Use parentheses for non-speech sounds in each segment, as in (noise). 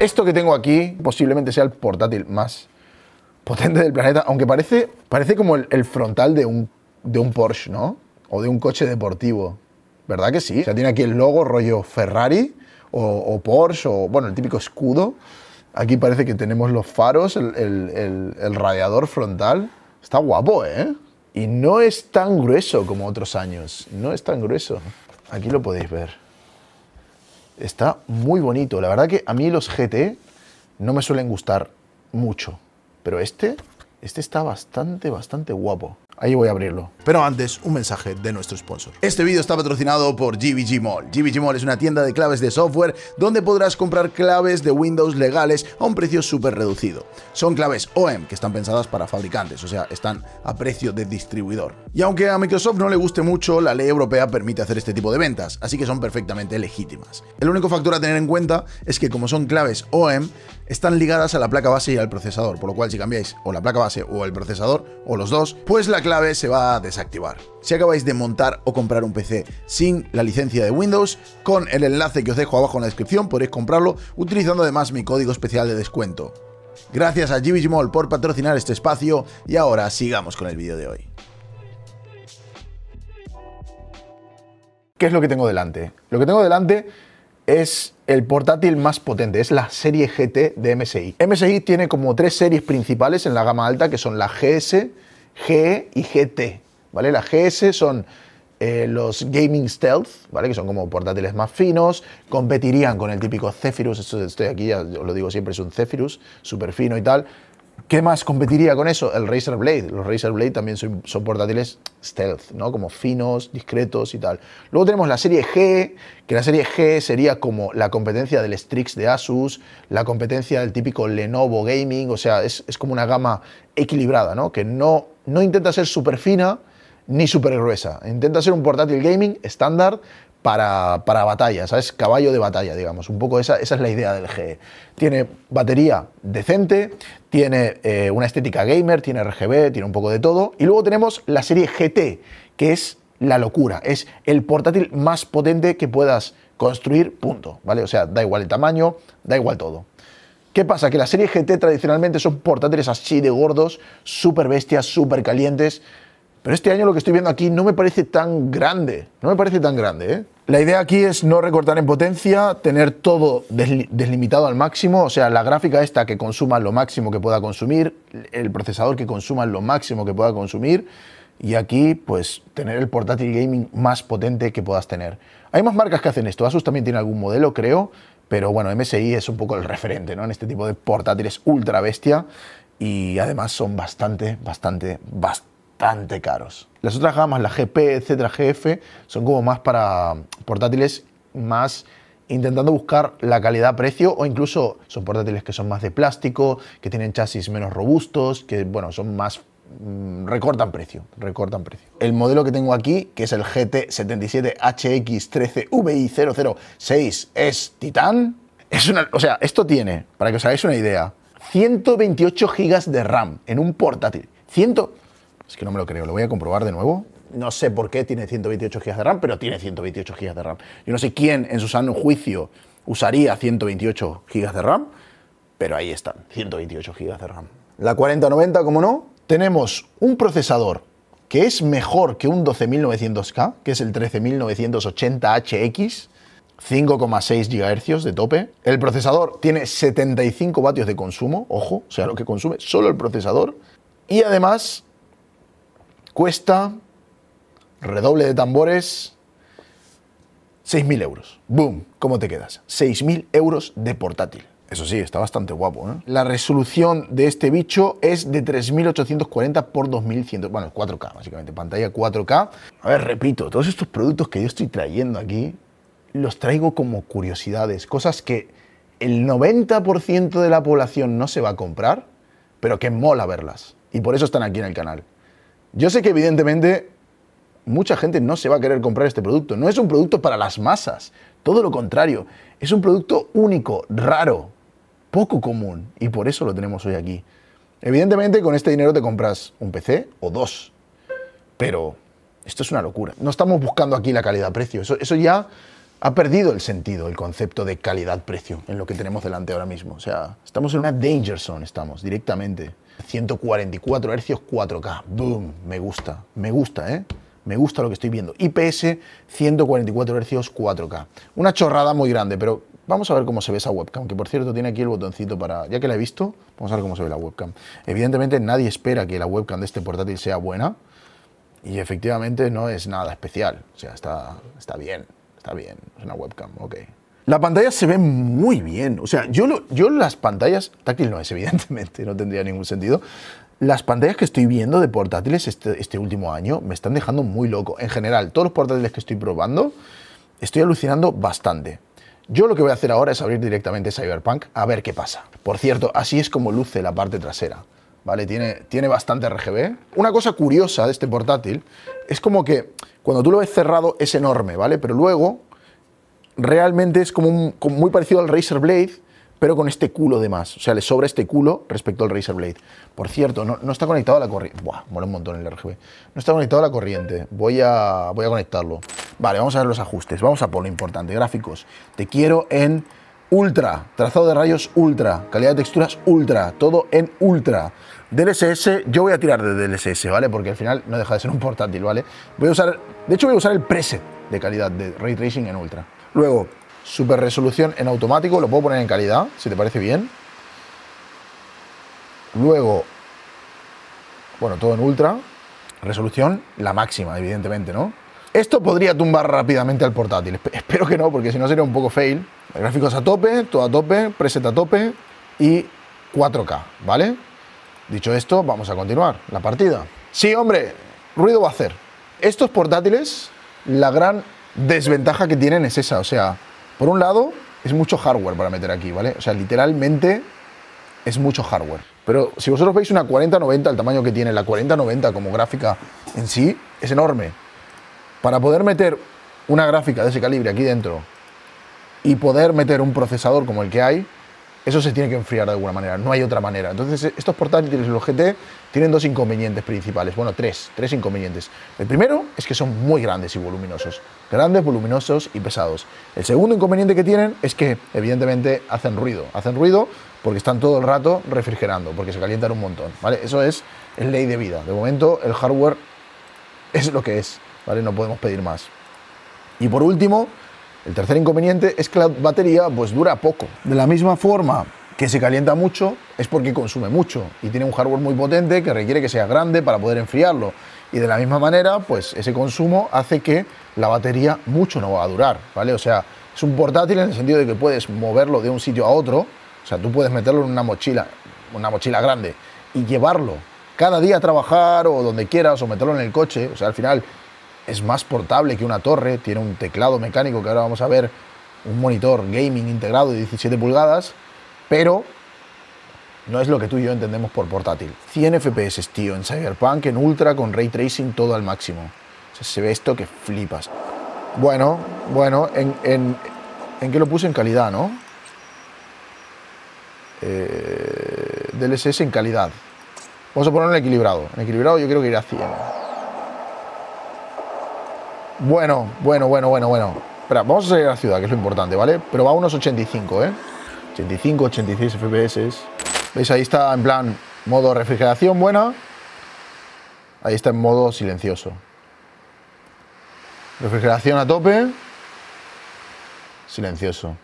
Esto que tengo aquí posiblemente sea el portátil más potente del planeta, aunque parece, parece como el, frontal de un, de un Porsche, ¿no? O de un coche deportivo. ¿Verdad que sí? O sea, tiene aquí el logo rollo Ferrari o, Porsche o, bueno, el típico escudo. Aquí parece que tenemos los faros, el radiador frontal. Está guapo, ¿eh? Y no es tan grueso como otros años. No es tan grueso. Aquí lo podéis ver. Está muy bonito. La verdad que a mí los GT no me suelen gustar mucho. Pero este, este está bastante, bastante guapo. Ahí voy a abrirlo. Pero antes, un mensaje de nuestro sponsor. Este vídeo está patrocinado por GBG Mall. GBG Mall es una tienda de claves de software donde podrás comprar claves de Windows legales a un precio súper reducido. Son claves OEM que están pensadas para fabricantes, o sea, están a precio de distribuidor. Y aunque a Microsoft no le guste mucho, la ley europea permite hacer este tipo de ventas, así que son perfectamente legítimas. El único factor a tener en cuenta es que como son claves OEM, están ligadas a la placa base y al procesador, por lo cual si cambiáis o la placa base o el procesador o los dos, pues la vez se va a desactivar. Si acabáis de montar o comprar un PC sin la licencia de Windows, con el enlace que os dejo abajo en la descripción podéis comprarlo utilizando además mi código especial de descuento. Gracias a small por patrocinar este espacio y ahora sigamos con el vídeo de hoy. ¿Qué es lo que tengo delante? Lo que tengo delante es el portátil más potente, es la serie GT de MSI. MSI tiene como tres series principales en la gama alta, que son la GS, G y GT. ¿vale? Las GS son eh, los gaming stealth, ¿vale? que son como portátiles más finos, competirían con el típico Zephyrus, esto estoy aquí, ya os lo digo siempre, es un Zephyrus, súper fino y tal, ¿Qué más competiría con eso? El Razer Blade. Los Razer Blade también son, portátiles stealth, ¿no? Como finos, discretos y tal. Luego tenemos la serie G, que la serie G sería como la competencia del Strix de Asus, la competencia del típico Lenovo Gaming, o sea, es, como una gama equilibrada, ¿no? Que no, no intenta ser súper fina ni súper gruesa. Intenta ser un portátil gaming estándar, para, batalla, ¿sabes? Caballo de batalla, digamos. Un poco esa, es la idea del GE. Tiene batería decente, tiene eh, una estética gamer, tiene RGB, tiene un poco de todo. Y luego tenemos la serie GT, que es la locura. Es el portátil más potente que puedas construir, punto. ¿Vale? O sea, da igual el tamaño, da igual todo. ¿Qué pasa? Que la serie GT tradicionalmente son portátiles así de gordos, súper bestias, súper calientes. Pero este año lo que estoy viendo aquí no me parece tan grande. No me parece tan grande, ¿eh? La idea aquí es no recortar en potencia, tener todo deslimitado al máximo, o sea, la gráfica esta que consuma lo máximo que pueda consumir, el procesador que consuma lo máximo que pueda consumir, y aquí, pues, tener el portátil gaming más potente que puedas tener. Hay más marcas que hacen esto, Asus también tiene algún modelo, creo, pero bueno, MSI es un poco el referente, ¿no? En este tipo de portátiles ultra bestia, y además son bastante, bastante, bastante caros. Las otras gamas, la GP, etcétera, GF, son como más para portátiles más intentando buscar la calidad-precio o incluso son portátiles que son más de plástico, que tienen chasis menos robustos, que bueno, son más mm, recortan precio, recortan precio. El modelo que tengo aquí, que es el GT77HX13VI006, es titán. Es una, o sea, esto tiene, para que os hagáis una idea, 128 GB de RAM en un portátil. 100 es que no me lo creo, lo voy a comprobar de nuevo. No sé por qué tiene 128 GB de RAM, pero tiene 128 GB de RAM. Yo no sé quién en su sano juicio usaría 128 GB de RAM, pero ahí están, 128 GB de RAM. La 4090, como no, tenemos un procesador que es mejor que un 12900K, que es el 13980HX, 5,6 GHz de tope. El procesador tiene 75 vatios de consumo, ojo, o sea, lo que consume solo el procesador. Y además cuesta, redoble de tambores, 6.000 euros. ¡Boom! ¿Cómo te quedas? 6.000 euros de portátil. Eso sí, está bastante guapo. ¿eh? La resolución de este bicho es de 3840 por 2100, bueno, 4K básicamente, pantalla 4K. A ver, repito, todos estos productos que yo estoy trayendo aquí, los traigo como curiosidades, cosas que el 90% de la población no se va a comprar, pero que mola verlas. Y por eso están aquí en el canal. Yo sé que evidentemente mucha gente no se va a querer comprar este producto. No es un producto para las masas, todo lo contrario. Es un producto único, raro, poco común y por eso lo tenemos hoy aquí. Evidentemente con este dinero te compras un PC o dos, pero esto es una locura. No estamos buscando aquí la calidad-precio, eso, ya ha perdido el sentido, el concepto de calidad-precio en lo que tenemos delante ahora mismo. O sea, estamos en una danger zone, estamos directamente. 144 Hz 4K. Boom, me gusta, me gusta, ¿eh? Me gusta lo que estoy viendo. IPS 144 Hz 4K. Una chorrada muy grande, pero vamos a ver cómo se ve esa webcam, que por cierto tiene aquí el botoncito para... Ya que la he visto, vamos a ver cómo se ve la webcam. Evidentemente nadie espera que la webcam de este portátil sea buena y efectivamente no es nada especial. O sea, está, está bien, está bien. Es una webcam, ok. La pantalla se ve muy bien. O sea, yo, las pantallas, táctil no es, evidentemente, no tendría ningún sentido. Las pantallas que estoy viendo de portátiles este, este último año me están dejando muy loco. En general, todos los portátiles que estoy probando, estoy alucinando bastante. Yo lo que voy a hacer ahora es abrir directamente Cyberpunk a ver qué pasa. Por cierto, así es como luce la parte trasera. ¿Vale? Tiene, tiene bastante RGB. Una cosa curiosa de este portátil es como que cuando tú lo ves cerrado es enorme, ¿vale? Pero luego realmente es como, muy parecido al Razer Blade, pero con este culo de más. O sea, le sobra este culo respecto al Razer Blade. Por cierto, no, está conectado a la corriente. Buah, mola un montón el RGB. No está conectado a la corriente. Voy a, voy a conectarlo. Vale, vamos a ver los ajustes. Vamos a por lo importante. Gráficos. Te quiero en ultra. Trazado de rayos ultra. Calidad de texturas ultra. Todo en ultra. DLSS, yo voy a tirar de DLSS, ¿vale? Porque al final no deja de ser un portátil, ¿vale? Voy a usar... De hecho, voy a usar el preset de calidad de Ray Tracing en ultra. Luego, super resolución en automático, lo puedo poner en calidad, si te parece bien. Luego, bueno, todo en ultra. Resolución, la máxima, evidentemente, ¿no? Esto podría tumbar rápidamente al portátil. Espero que no, porque si no sería un poco fail. Gráficos a tope, todo a tope, preset a tope y 4K, ¿vale? Dicho esto, vamos a continuar la partida. Sí, hombre, ruido va a hacer. Estos portátiles, la gran desventaja que tienen es esa. O sea, por un lado, es mucho hardware para meter aquí, ¿vale? O sea, literalmente es mucho hardware. Pero si vosotros veis una 4090, el tamaño que tiene la 4090 como gráfica en sí, es enorme. Para poder meter una gráfica de ese calibre aquí dentro y poder meter un procesador como el que hay, eso se tiene que enfriar de alguna manera, no hay otra manera. Entonces, eh, estos portátiles, los GT, tienen dos inconvenientes principales, bueno, tres, tres inconvenientes. El primero es que son muy grandes y voluminosos, grandes, voluminosos y pesados. El segundo inconveniente que tienen es que, evidentemente, hacen ruido, hacen ruido porque están todo el rato refrigerando, porque se calientan un montón, ¿vale? Eso es, la ley de vida. De momento, el hardware es lo que es, ¿vale? No podemos pedir más. Y por último, el tercer inconveniente es que la batería pues dura poco. De la misma forma que se calienta mucho es porque consume mucho y tiene un hardware muy potente que requiere que sea grande para poder enfriarlo. Y de la misma manera, pues ese consumo hace que la batería mucho no va a durar, ¿vale? O sea, es un portátil en el sentido de que puedes moverlo de un sitio a otro, o sea, tú puedes meterlo en una mochila, una mochila grande y llevarlo cada día a trabajar o donde quieras o meterlo en el coche, o sea, al final es más portable que una torre, tiene un teclado mecánico que ahora vamos a ver, un monitor gaming integrado de 17 pulgadas, pero no es lo que tú y yo entendemos por portátil. 100 FPS, tío, en Cyberpunk, en Ultra, con ray tracing todo al máximo. se ve esto que flipas. Bueno, bueno, en, en, qué lo puse en calidad, ¿no? Eh, DLSS en calidad. Vamos a ponerlo en equilibrado. En equilibrado yo creo que irá a 100. Bueno, bueno, bueno, bueno, bueno. Espera, vamos a salir a la ciudad, que es lo importante, ¿vale? Pero va a unos 85, ¿eh? 85, 86 FPS. ¿Veis? Ahí está en plan modo refrigeración buena. Ahí está en modo silencioso. Refrigeración a tope. Silencioso.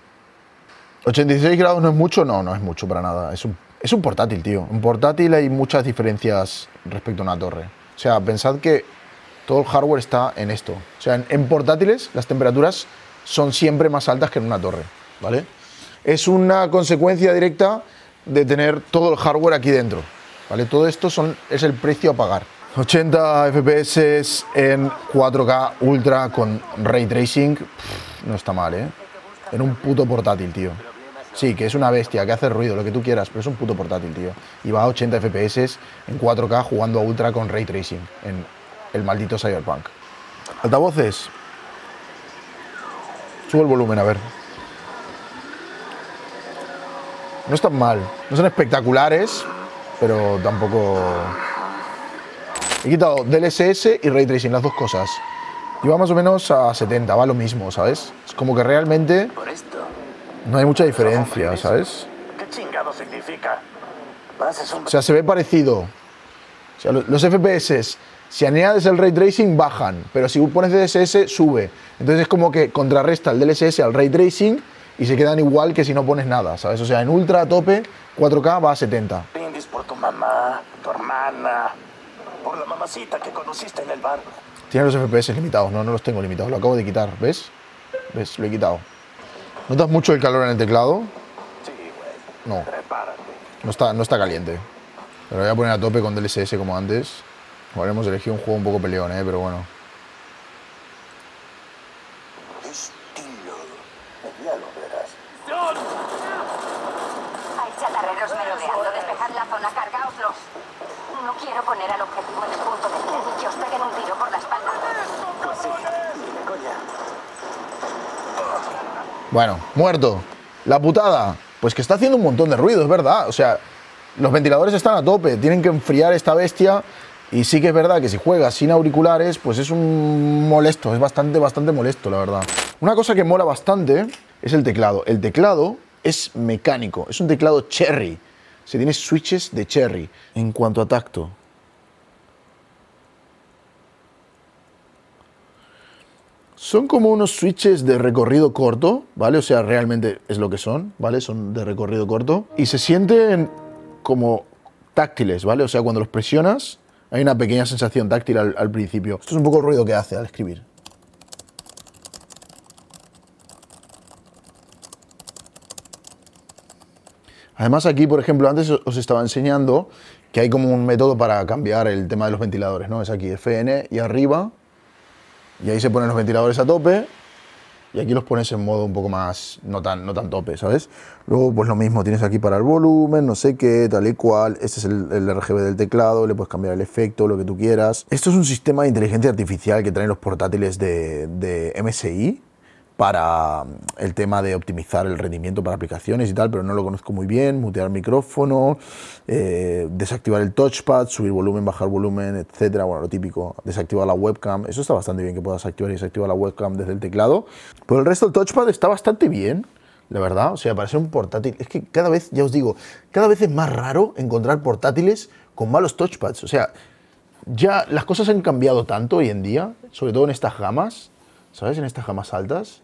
86 grados no es mucho, no, no es mucho para nada. Es un, es un portátil, tío. Un portátil hay muchas diferencias respecto a una torre. O sea, pensad que todo el hardware está en esto. O sea, en, portátiles las temperaturas son siempre más altas que en una torre, ¿vale? Es una consecuencia directa de tener todo el hardware aquí dentro, ¿vale? Todo esto son, es el precio a pagar. 80 FPS en 4K Ultra con Ray Tracing, no está mal, ¿eh? En un puto portátil, tío. Sí, que es una bestia, que hace ruido, lo que tú quieras, pero es un puto portátil, tío. Y va a 80 FPS en 4K jugando a Ultra con Ray Tracing en el maldito Cyberpunk. Altavoces. Subo el volumen, a ver. No están mal. No son espectaculares, pero tampoco... He quitado DLSS y Ray Tracing, las dos cosas. Y va más o menos a 70, va lo mismo, ¿sabes? Es como que realmente no hay mucha diferencia, ¿sabes? chingado significa? O sea, se ve parecido. O sea, los FPS si añades el ray tracing, bajan, pero si pones DSS, sube. Entonces es como que contrarresta el DLSS al ray tracing y se quedan igual que si no pones nada, ¿sabes? O sea, en ultra a tope, 4K va a 70. por la mamacita que conociste en el Tiene los FPS limitados, no, no los tengo limitados, lo acabo de quitar, ¿ves? ¿Ves? Lo he quitado. ¿Notas mucho el calor en el teclado? Sí, güey. No. Prepárate. No está, no está caliente. Pero voy a poner a tope con DLSS como antes. Ahora hemos elegido un juego un poco peleón, ¿eh? pero bueno. Bueno, muerto. La putada. Pues que está haciendo un montón de ruido, es verdad. O sea, los ventiladores están a tope. Tienen que enfriar esta bestia y sí que es verdad que si juegas sin auriculares, pues es un molesto, es bastante, bastante molesto, la verdad. Una cosa que mola bastante es el teclado. El teclado es mecánico, es un teclado cherry. Se tiene switches de cherry. En cuanto a tacto, son como unos switches de recorrido corto, ¿vale? O sea, realmente es lo que son, ¿vale? Son de recorrido corto. Y se sienten como táctiles, ¿vale? O sea, cuando los presionas, hay una pequeña sensación táctil al, principio. Esto es un poco el ruido que hace al escribir. Además aquí, por ejemplo, antes os estaba enseñando que hay como un método para cambiar el tema de los ventiladores, ¿no? Es aquí FN y arriba, y ahí se ponen los ventiladores a tope, y aquí los pones en modo un poco más, no tan, no tan tope, ¿sabes? Luego, pues lo mismo, tienes aquí para el volumen, no sé qué, tal y cual, este es el, RGB del teclado, le puedes cambiar el efecto, lo que tú quieras. Esto es un sistema de inteligencia artificial que traen los portátiles de, de MSI, para mm, el tema de optimizar el rendimiento para aplicaciones y tal, pero no lo conozco muy bien, mutear micrófono, eh, desactivar el touchpad, subir volumen, bajar volumen, etcétera, bueno, lo típico, desactivar la webcam, eso está bastante bien que puedas activar y desactivar la webcam desde el teclado, pero el resto del touchpad está bastante bien, la verdad, o sea, para ser un portátil, es que cada vez, ya os digo, cada vez es más raro encontrar portátiles con malos touchpads, o sea, ya las cosas han cambiado tanto hoy en día, sobre todo en estas gamas, ¿sabes? En estas gamas altas,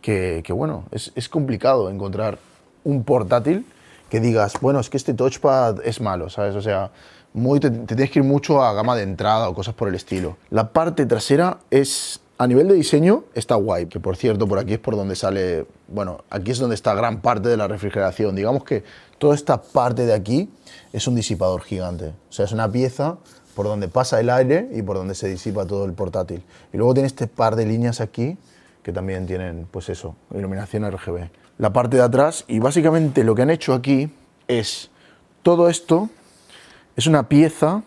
que, bueno, es, es, complicado encontrar un portátil que digas, bueno, es que este touchpad es malo, ¿sabes? O sea, muy, te tienes que ir mucho a gama de entrada o cosas por el estilo. La parte trasera es a nivel de diseño está guay, que por cierto por aquí es por donde sale, bueno, aquí es donde está gran parte de la refrigeración. Digamos que toda esta parte de aquí es un disipador gigante, o sea, es una pieza por donde pasa el aire y por donde se disipa todo el portátil. Y luego tiene este par de líneas aquí que también tienen, pues eso, iluminación RGB. La parte de atrás, y básicamente lo que han hecho aquí es todo esto es una pieza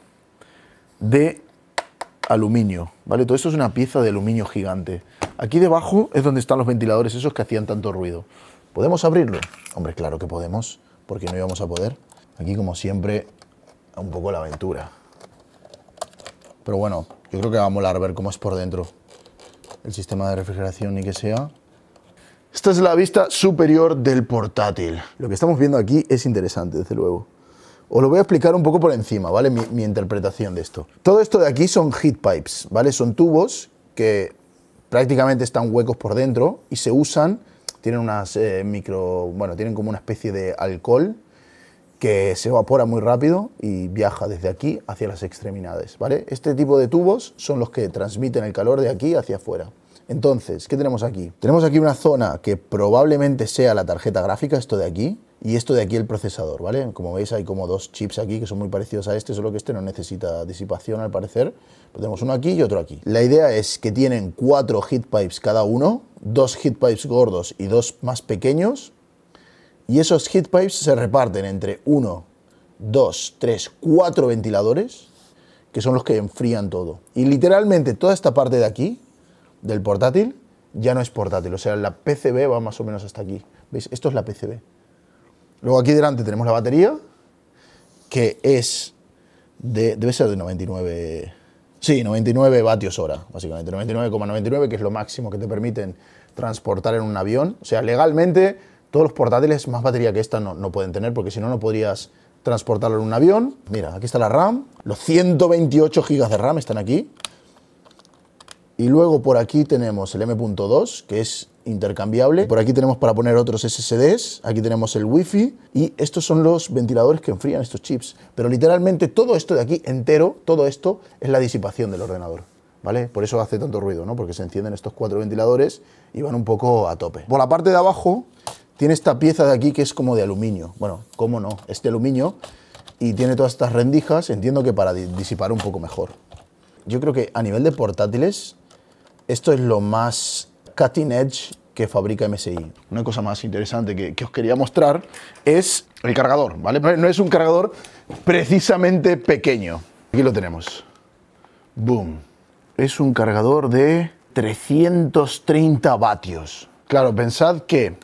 de aluminio, ¿vale? Todo esto es una pieza de aluminio gigante. Aquí debajo es donde están los ventiladores esos que hacían tanto ruido. ¿Podemos abrirlo? Hombre, claro que podemos, porque no íbamos a poder. Aquí, como siempre, un poco la aventura. Pero bueno, yo creo que va a molar ver cómo es por dentro el sistema de refrigeración ni que sea. Esta es la vista superior del portátil. Lo que estamos viendo aquí es interesante, desde luego. Os lo voy a explicar un poco por encima, ¿vale? Mi, interpretación de esto. Todo esto de aquí son heat pipes, ¿vale? Son tubos que prácticamente están huecos por dentro y se usan, tienen unas eh, micro, bueno, tienen como una especie de alcohol que se evapora muy rápido y viaja desde aquí hacia las extremidades. ¿vale? Este tipo de tubos son los que transmiten el calor de aquí hacia afuera. Entonces, ¿qué tenemos aquí? Tenemos aquí una zona que probablemente sea la tarjeta gráfica, esto de aquí, y esto de aquí el procesador, ¿vale? Como veis hay como dos chips aquí que son muy parecidos a este, solo que este no necesita disipación al parecer. Pues tenemos uno aquí y otro aquí. La idea es que tienen cuatro heat pipes cada uno, dos heat pipes gordos y dos más pequeños, y esos heat pipes se reparten entre 1, 2, 3, 4 ventiladores, que son los que enfrían todo. Y literalmente toda esta parte de aquí, del portátil, ya no es portátil. O sea, la PCB va más o menos hasta aquí. ¿Veis? Esto es la PCB. Luego aquí delante tenemos la batería, que es de, debe ser de 99, sí, 99 vatios hora, básicamente, 99,99, que es lo máximo que te permiten transportar en un avión. O sea, legalmente todos los portátiles más batería que esta no, no pueden tener porque si no, no podrías transportarlo en un avión. Mira, aquí está la RAM. Los 128 GB de RAM están aquí. Y luego por aquí tenemos el M.2, que es intercambiable. Por aquí tenemos para poner otros SSDs. Aquí tenemos el Wi-Fi. Y estos son los ventiladores que enfrían estos chips. Pero literalmente todo esto de aquí entero, todo esto es la disipación del ordenador. ¿Vale? Por eso hace tanto ruido, ¿no? Porque se encienden estos cuatro ventiladores y van un poco a tope. Por la parte de abajo tiene esta pieza de aquí que es como de aluminio. Bueno, ¿cómo no? este aluminio y tiene todas estas rendijas, entiendo que para disipar un poco mejor. Yo creo que a nivel de portátiles, esto es lo más cutting edge que fabrica MSI. Una cosa más interesante que, os quería mostrar es el cargador, ¿vale? No es un cargador precisamente pequeño. Aquí lo tenemos. Boom. Es un cargador de 330 vatios. Claro, pensad que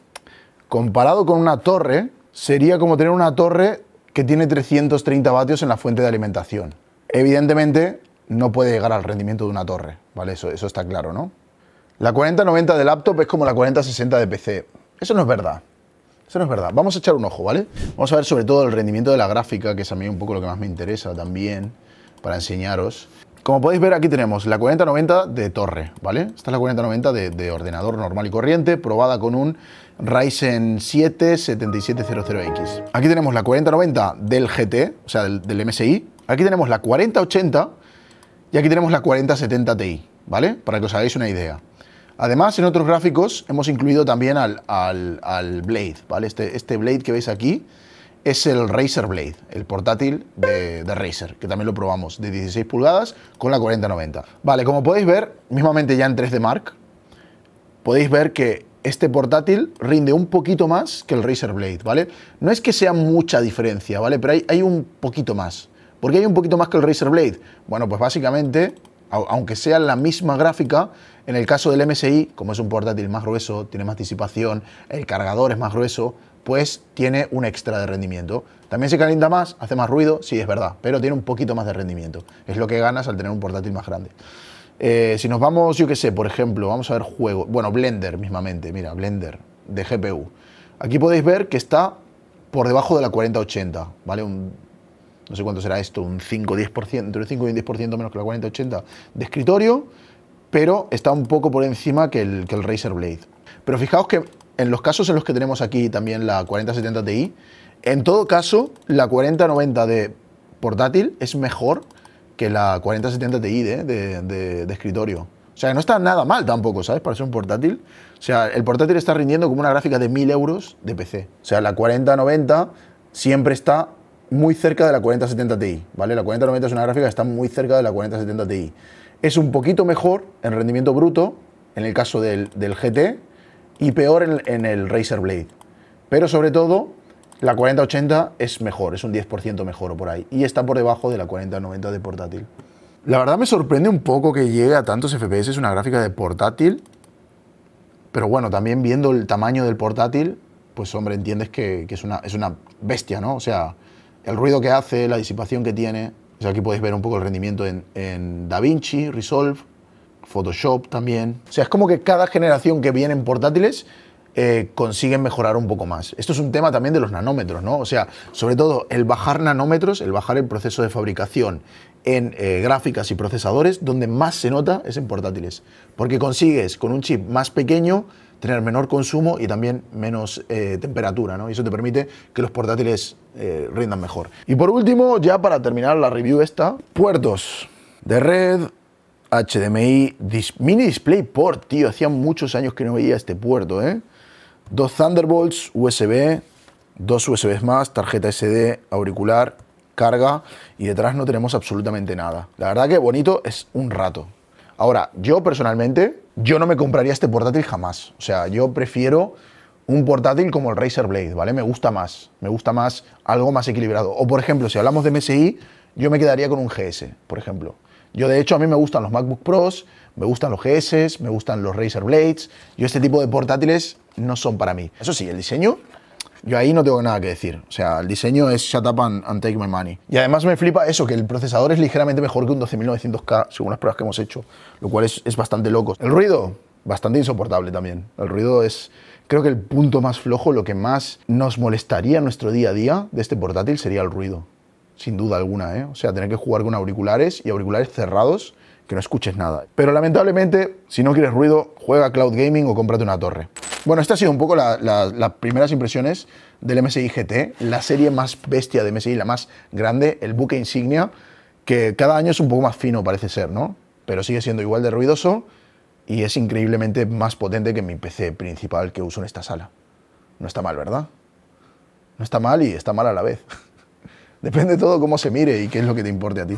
comparado con una torre, sería como tener una torre que tiene 330 vatios en la fuente de alimentación. Evidentemente, no puede llegar al rendimiento de una torre, ¿vale? Eso, eso está claro, ¿no? La 4090 de laptop es como la 4060 de PC. Eso no es verdad. Eso no es verdad. Vamos a echar un ojo, ¿vale? Vamos a ver sobre todo el rendimiento de la gráfica, que es a mí un poco lo que más me interesa también para enseñaros. Como podéis ver, aquí tenemos la 4090 de torre, ¿vale? Esta es la 4090 de, ordenador normal y corriente, probada con un Ryzen 7 7700X. Aquí tenemos la 4090 del GT, o sea, del, MSI. Aquí tenemos la 4080 y aquí tenemos la 4070 Ti, ¿vale? Para que os hagáis una idea. Además, en otros gráficos hemos incluido también al, Blade, ¿vale? Este, este Blade que veis aquí, es el Razer Blade, el portátil de, Razer, que también lo probamos, de 16 pulgadas con la 4090. Vale, como podéis ver, mismamente ya en 3D Mark, podéis ver que este portátil rinde un poquito más que el Razer Blade, ¿vale? No es que sea mucha diferencia, ¿vale? Pero hay, hay un poquito más. ¿Por qué hay un poquito más que el Razer Blade? Bueno, pues básicamente aunque sea la misma gráfica, en el caso del MSI, como es un portátil más grueso, tiene más disipación, el cargador es más grueso, pues tiene un extra de rendimiento. También se calienta más, hace más ruido, sí, es verdad, pero tiene un poquito más de rendimiento. Es lo que ganas al tener un portátil más grande. Eh, si nos vamos, yo qué sé, por ejemplo, vamos a ver juego, bueno, Blender mismamente, mira, Blender de GPU. Aquí podéis ver que está por debajo de la 4080, ¿vale? no sé cuánto será esto, un 5-10%, entre un 5 y 10% menos que la 4080 de escritorio, pero está un poco por encima que el, que el Razer Blade. Pero fijaos que en los casos en los que tenemos aquí también la 4070 Ti, en todo caso, la 4090 de portátil es mejor que la 4070 Ti de, escritorio. O sea, no está nada mal tampoco, ¿sabes? Para ser un portátil. O sea, el portátil está rindiendo como una gráfica de 1000 euros de PC. O sea, la 4090 siempre está muy cerca de la 4070 Ti, ¿vale? La 4090 es una gráfica que está muy cerca de la 4070 Ti. Es un poquito mejor en rendimiento bruto, en el caso del GT, y peor en, el Razer Blade. Pero sobre todo, la 4080 es mejor, es un 10% mejor o por ahí. Y está por debajo de la 4090 de portátil. La verdad me sorprende un poco que llegue a tantos FPS una gráfica de portátil. Pero bueno, también viendo el tamaño del portátil, pues hombre, entiendes que, es, una, es una bestia, ¿no? O sea, el ruido que hace, la disipación que tiene. O sea, aquí podéis ver un poco el rendimiento en, en DaVinci, Resolve, Photoshop también. O sea, es como que cada generación que viene en portátiles eh, consiguen mejorar un poco más. Esto es un tema también de los nanómetros, ¿no? O sea, sobre todo el bajar nanómetros, el bajar el proceso de fabricación en eh, gráficas y procesadores, donde más se nota es en portátiles. Porque consigues con un chip más pequeño tener menor consumo y también menos eh, temperatura, ¿no? Y eso te permite que los portátiles rindan mejor. Y por último, ya para terminar la review esta, puertos de red, HDMI, mini mini port, tío, hacía muchos años que no veía este puerto, ¿eh? Dos Thunderbolts, USB, dos USBs más, tarjeta SD, auricular, carga y detrás no tenemos absolutamente nada. La verdad que bonito es un rato. Ahora, yo personalmente, yo no me compraría este portátil jamás. O sea, yo prefiero un portátil como el Razer Blade, ¿vale? Me gusta más, me gusta más algo más equilibrado. O por ejemplo, si hablamos de MSI, yo me quedaría con un GS, por ejemplo. Yo de hecho a mí me gustan los MacBook Pros, me gustan los GS, me gustan los Razer Blades. Yo este tipo de portátiles no son para mí. Eso sí, el diseño, yo ahí no tengo nada que decir. O sea, el diseño es shut up and, take my money. Y además me flipa eso, que el procesador es ligeramente mejor que un 12900K, según las pruebas que hemos hecho, lo cual es, es bastante loco. El ruido, bastante insoportable también. El ruido es, creo que el punto más flojo, lo que más nos molestaría en nuestro día a día de este portátil sería el ruido sin duda alguna, ¿eh? O sea, tener que jugar con auriculares y auriculares cerrados que no escuches nada. Pero lamentablemente, si no quieres ruido, juega cloud gaming o cómprate una torre. Bueno, estas han sido un poco las primeras impresiones del MSI GT, la serie más bestia de MSI, la más grande, el buque insignia, que cada año es un poco más fino, parece ser, ¿no? Pero sigue siendo igual de ruidoso y es increíblemente más potente que mi PC principal que uso en esta sala. No está mal, ¿verdad? No está mal y está mal a la vez. (laughs) Depende de todo cómo se mire y qué es lo que te importe a ti.